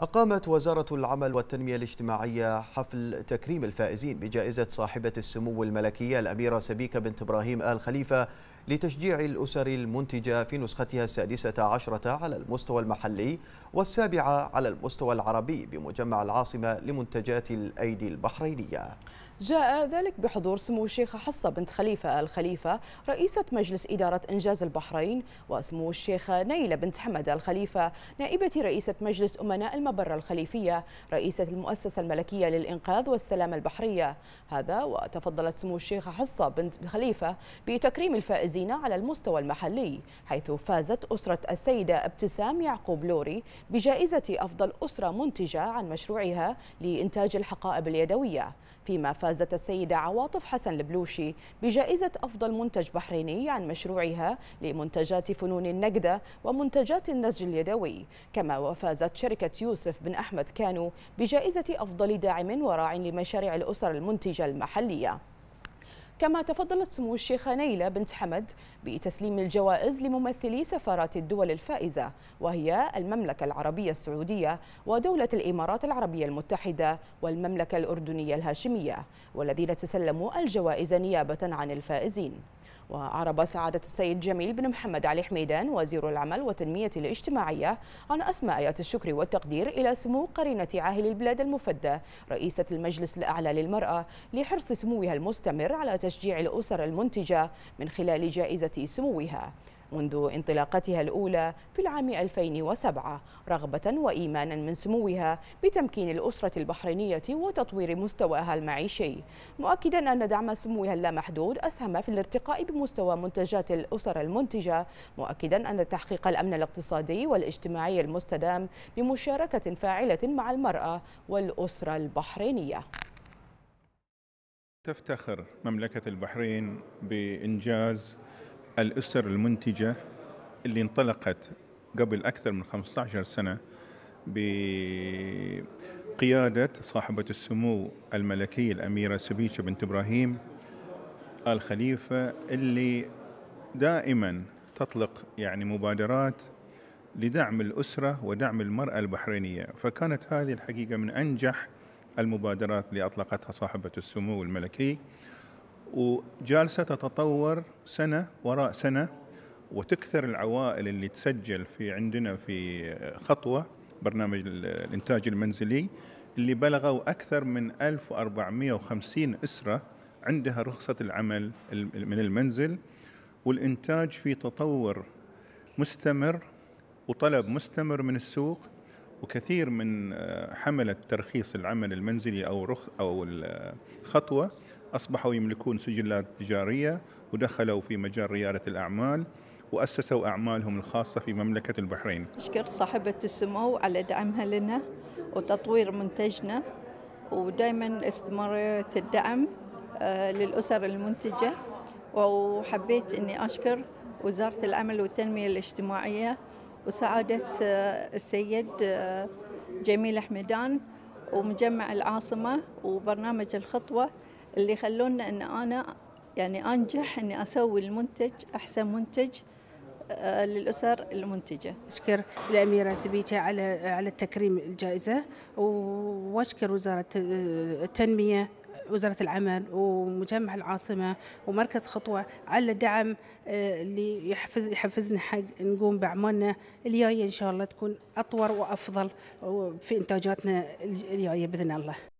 أقامت وزارة العمل والتنمية الاجتماعية حفل تكريم الفائزين بجائزة صاحبة السمو الملكية الأميرة سبيكة بنت إبراهيم آل خليفة لتشجيع الأسر المنتجة في نسختها السادسة عشرة على المستوى المحلي والسابعة على المستوى العربي بمجمع العاصمة لمنتجات الأيدي البحرينية جاء ذلك بحضور سمو الشيخة حصة بنت خليفة الخليفة رئيسة مجلس إدارة إنجاز البحرين وسمو الشيخة نيلة بنت حمد الخليفة نائبة رئيسة مجلس أمناء المبرة الخليفية رئيسة المؤسسة الملكية للإنقاذ والسلامة البحرية هذا وتفضلت سمو الشيخة حصة بنت خليفة بتكريم الفائزين الحزينة على المستوى المحلي حيث فازت أسرة السيدة ابتسام يعقوب لوري بجائزة أفضل أسرة منتجة عن مشروعها لإنتاج الحقائب اليدوية فيما فازت السيدة عواطف حسن البلوشي بجائزة أفضل منتج بحريني عن مشروعها لمنتجات فنون النقدة ومنتجات النسج اليدوي كما وفازت شركة يوسف بن أحمد كانو بجائزة أفضل داعم وراع لمشاريع الأسر المنتجة المحلية كما تفضلت سمو الشيخة نيلة بنت حمد بتسليم الجوائز لممثلي سفارات الدول الفائزة وهي المملكة العربية السعودية ودولة الإمارات العربية المتحدة والمملكة الأردنية الهاشمية والذين تسلموا الجوائز نيابة عن الفائزين وأعرب سعادة السيد جميل بن محمد علي حميدان وزير العمل والتنمية الإجتماعية عن آيات الشكر والتقدير إلى سمو قرينة عاهل البلاد المفدى رئيسة المجلس الأعلى للمرأة لحرص سموها المستمر على تشجيع الأسر المنتجة من خلال جائزة سموها منذ انطلاقتها الأولى في العام 2007 رغبة وإيمانا من سموها بتمكين الأسرة البحرينية وتطوير مستواها المعيشي مؤكدا أن دعم سموها اللامحدود أسهم في الارتقاء بمستوى منتجات الأسر المنتجة مؤكدا أن تحقيق الأمن الاقتصادي والاجتماعي المستدام بمشاركة فاعلة مع المرأة والأسرة البحرينية تفتخر مملكة البحرين بإنجاز الأسر المنتجة اللي انطلقت قبل أكثر من 15 سنة بقيادة صاحبة السمو الملكية الأميرة سبيشة بنت إبراهيم آل خليفة اللي دائما تطلق يعني مبادرات لدعم الأسرة ودعم المرأة البحرينية فكانت هذه الحقيقة من أنجح المبادرات اللي أطلقتها صاحبة السمو الملكي وجالسه تتطور سنه وراء سنه وتكثر العوائل اللي تسجل في عندنا في خطوه برنامج الانتاج المنزلي اللي بلغوا اكثر من 1450 اسره عندها رخصه العمل من المنزل والانتاج في تطور مستمر وطلب مستمر من السوق وكثير من آه، حمله ترخيص العمل المنزلي او رخ او الخطوه أصبحوا يملكون سجلات تجارية ودخلوا في مجال ريادة الأعمال وأسسوا أعمالهم الخاصة في مملكة البحرين أشكر صاحبة السمو على دعمها لنا وتطوير منتجنا ودائما استمرارية الدعم آه، للأسر المنتجة وحبيت أني أشكر وزارة العمل والتنمية الاجتماعية وسعادة آه، السيد آه، جميل حمدان ومجمع العاصمة وبرنامج الخطوة اللي خلونا ان انا يعني انجح اني اسوي المنتج احسن منتج آه، للاسر المنتجه. اشكر الاميره سبيتا على على التكريم الجائزه واشكر وزاره آه، التنميه وزارة العمل ومجمع العاصمة ومركز خطوة على الدعم آه، اللي يحفز يحفزنا حق نقوم بأعمالنا الجاية إن شاء الله تكون أطور وأفضل في إنتاجاتنا الجاية بإذن الله